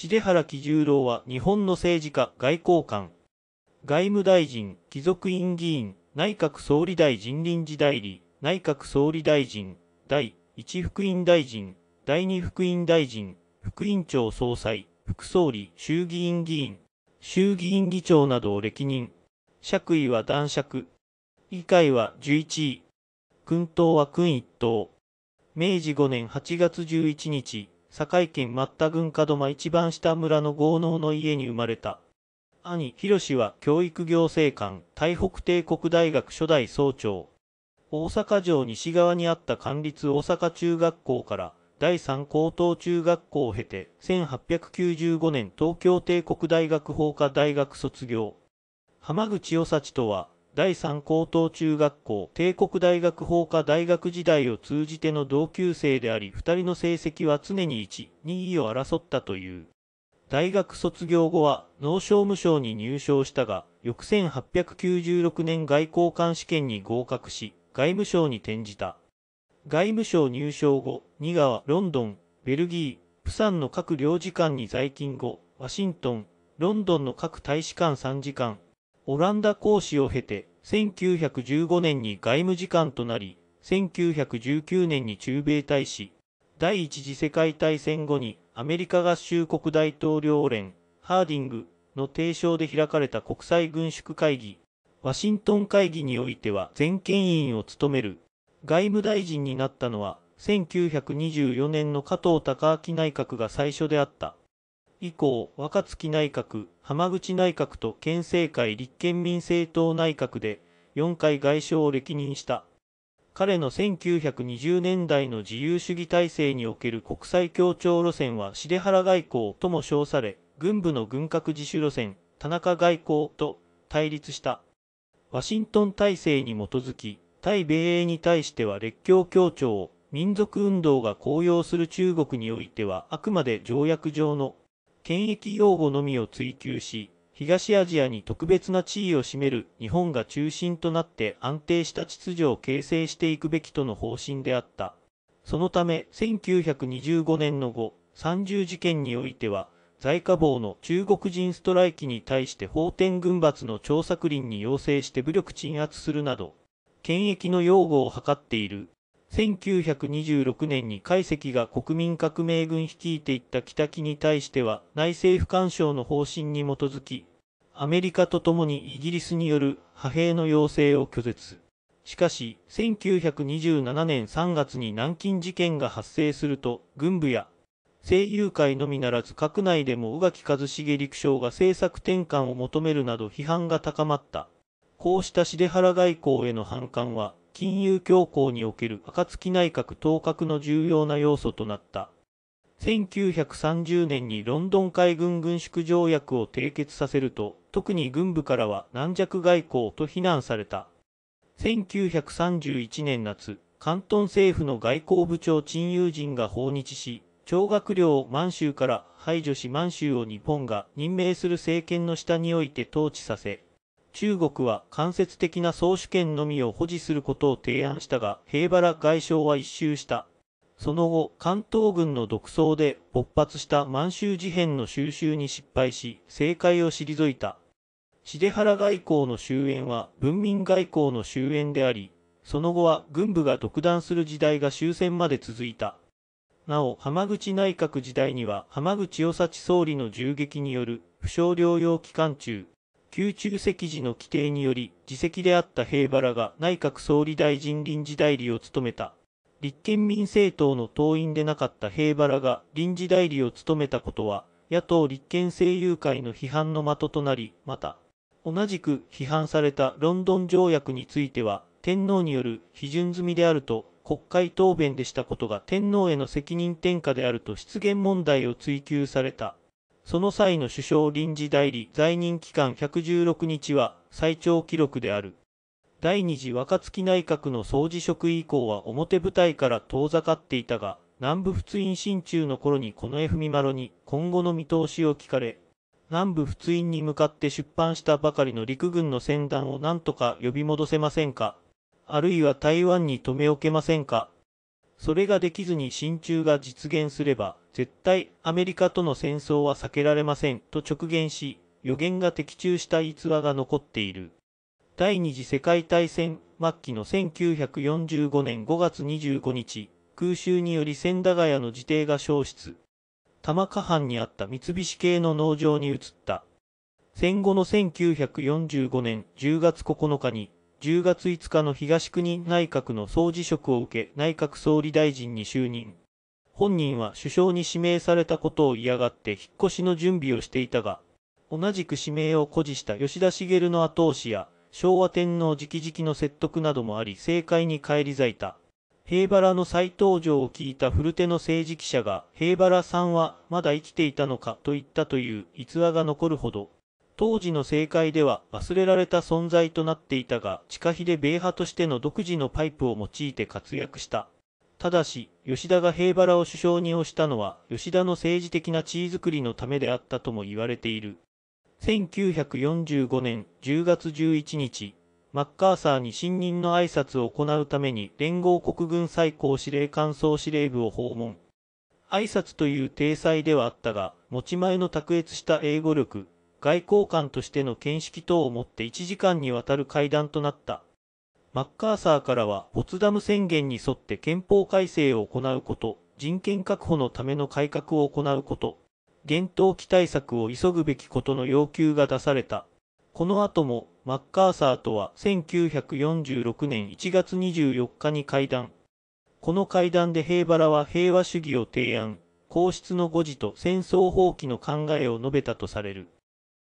重原喜十郎は日本の政治家、外交官、外務大臣、貴族院議員、内閣総理大臣臨時代理、内閣総理大臣、第1副院大臣、第2副院大臣、副院長総裁、副総理、衆議院議員、衆議院議長などを歴任。爵位は男爵。議会は11位。君党は君一党。明治5年8月11日。堺県松田郡門間一番下村の豪農の家に生まれた。兄、広士は教育行政官、台北帝国大学初代総長。大阪城西側にあった官立大阪中学校から第三高等中学校を経て1895年東京帝国大学法科大学卒業。浜口与幸とは第3高等中学校、帝国大学法科大学時代を通じての同級生であり、二人の成績は常に1、2位を争ったという。大学卒業後は農商務省に入省したが、翌1896年外交官試験に合格し、外務省に転じた。外務省入省後、ニガはロンドン、ベルギー、プサンの各領事館に在勤後、ワシントン、ロンドンの各大使館3時間、オランダ講師を経て、1915年に外務次官となり、1919年に駐米大使、第一次世界大戦後にアメリカ合衆国大統領連、ハーディングの提唱で開かれた国際軍縮会議、ワシントン会議においては全権委員を務める外務大臣になったのは1924年の加藤隆明内閣が最初であった。以降、若月内閣、浜口内閣と県政会立憲民政党内閣で4回外相を歴任した。彼の1920年代の自由主義体制における国際協調路線はハ原外交とも称され、軍部の軍拡自主路線、田中外交と対立した。ワシントン体制に基づき、対米英に対しては列強協調を民族運動が高揚する中国においてはあくまで条約上の権益擁護のみを追求し、東アジアに特別な地位を占める日本が中心となって安定した秩序を形成していくべきとの方針であった。そのため、1925年の後、30事件においては、在下坊の中国人ストライキに対して法典軍閥の張作林に要請して武力鎮圧するなど、権益の擁護を図っている1926年に海析が国民革命軍率いていった北木に対しては内政不干渉の方針に基づき、アメリカと共にイギリスによる派兵の要請を拒絶。しかし、1927年3月に南京事件が発生すると、軍部や声優界のみならず閣内でも宇垣一茂陸将が政策転換を求めるなど批判が高まった。こうした重原外交への反感は、金融恐慌における暁内閣当確の重要な要素となった。1930年にロンドン海軍軍縮条約を締結させると、特に軍部からは軟弱外交と非難された。1931年夏、関東政府の外交部長陳友人が訪日し、長学料を満州から排除し満州を日本が任命する政権の下において統治させ、中国は間接的な総主権のみを保持することを提案したが、平原外相は一周した。その後、関東軍の独走で勃発した満州事変の収集に失敗し、政界を退いた。茂原外交の終焉は文民外交の終焉であり、その後は軍部が独断する時代が終戦まで続いた。なお、浜口内閣時代には浜口与幸総理の銃撃による不傷療養期間中、宮中席時の規定により、自席であった平原が内閣総理大臣臨時代理を務めた。立憲民政党の党員でなかった平原が臨時代理を務めたことは、野党立憲政友会の批判の的となり、また、同じく批判されたロンドン条約については、天皇による批准済みであると国会答弁でしたことが天皇への責任転嫁であると失言問題を追及された。その際の首相臨時代理在任期間116日は最長記録である。第二次若月内閣の総辞職以降は表舞台から遠ざかっていたが、南部仏印進駐の頃にこの絵文丸に今後の見通しを聞かれ、南部仏印に向かって出版したばかりの陸軍の船団を何とか呼び戻せませんかあるいは台湾に留め置けませんかそれができずに進駐が実現すれば、絶対アメリカとの戦争は避けられませんと直言し、予言が的中した逸話が残っている。第二次世界大戦末期の1945年5月25日、空襲により千駄ヶ谷の自邸が消失。玉下藩にあった三菱系の農場に移った。戦後の1945年10月9日に、10月5日の東国内閣の総辞職を受け内閣総理大臣に就任。本人は首相に指名されたことを嫌がって引っ越しの準備をしていたが、同じく指名を誇示した吉田茂の後押しや、昭和天皇直々の説得などもあり政界に返り咲いた。平原の再登場を聞いた古手の政治記者が、平原さんはまだ生きていたのかと言ったという逸話が残るほど、当時の政界では忘れられた存在となっていたが、地下秀米派としての独自のパイプを用いて活躍した。ただし、吉田が平原を首相に推したのは、吉田の政治的な地位づくりのためであったとも言われている。1945年10月11日、マッカーサーに信任の挨拶を行うために連合国軍最高司令官総司令部を訪問。挨拶という体裁ではあったが、持ち前の卓越した英語力、外交官としての見識等を持って1時間にわたる会談となった。マッカーサーからは、ポツダム宣言に沿って憲法改正を行うこと、人権確保のための改革を行うこと、厳冬期対策を急ぐべきことの要求が出された。この後も、マッカーサーとは1946年1月24日に会談。この会談で平原は平和主義を提案、皇室の誤字と戦争放棄の考えを述べたとされる。